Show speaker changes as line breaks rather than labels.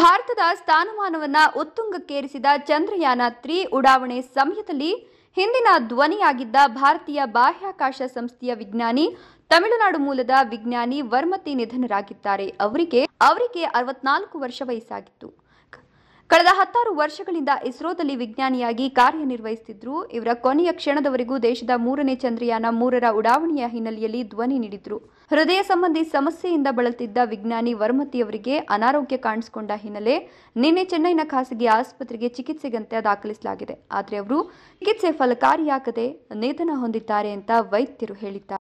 ಭಾರತದ ಸ್ಥಾನಮಾನವನ್ನ ಉತ್ತುಂಗಕ್ಕೇರಿಸಿದ ಚಂದ್ರಯಾನ ತ್ರೀ ಉಡಾವಣೆ ಸಮಯದಲ್ಲಿ ಹಿಂದಿನ ಧ್ವನಿಯಾಗಿದ್ದ ಭಾರತೀಯ ಬಾಹ್ಯಾಕಾಶ ಸಂಸ್ಥೆಯ ವಿಜ್ಞಾನಿ ತಮಿಳುನಾಡು ಮೂಲದ ವಿಜ್ಞಾನಿ ವರ್ಮತಿ ನಿಧನರಾಗಿದ್ದಾರೆ ಅವರಿಗೆ ಅವರಿಗೆ ಅರವತ್ನಾಲ್ಕು ವರ್ಷ ವಯಸ್ಸಾಗಿತ್ತು ಕಳೆದ ಹತ್ತಾರು ವರ್ಷಗಳಿಂದ ಇಸ್ರೋದಲ್ಲಿ ವಿಜ್ಞಾನಿಯಾಗಿ ಕಾರ್ಯನಿರ್ವಹಿಸುತ್ತಿದ್ದರು ಇವರ ಕೊನೆಯ ಕ್ಷಣದವರೆಗೂ ದೇಶದ ಮೂರನೇ ಚಂದ್ರಯಾನ ಮೂರರ ಉಡಾವಣೆಯ ಹಿನ್ನೆಲೆಯಲ್ಲಿ ಧ್ವನಿ ನೀಡಿದ್ರು ಹೃದಯ ಸಂಬಂಧಿ ಸಮಸ್ಯೆಯಿಂದ ಬಳಲುತ್ತಿದ್ದ ವಿಜ್ಞಾನಿ ವರ್ಮತಿಯವರಿಗೆ ಅನಾರೋಗ್ಯ ಕಾಣಿಸಿಕೊಂಡ ಹಿನ್ನೆಲೆ ನಿನ್ನೆ ಚೆನ್ನೈನ ಖಾಸಗಿ ಆಸ್ಪತ್ರೆಗೆ ಚಿಕಿತ್ಸೆಗಂತೆ ದಾಖಲಿಸಲಾಗಿದೆ ಆದರೆ ಅವರು ಚಿಕಿತ್ಸೆ ಫಲಕಾರಿಯಾಗದೆ ನಿಧನ ಹೊಂದಿದ್ದಾರೆ ಅಂತ ವೈದ್ಯರು ಹೇಳಿದ್ದಾರೆ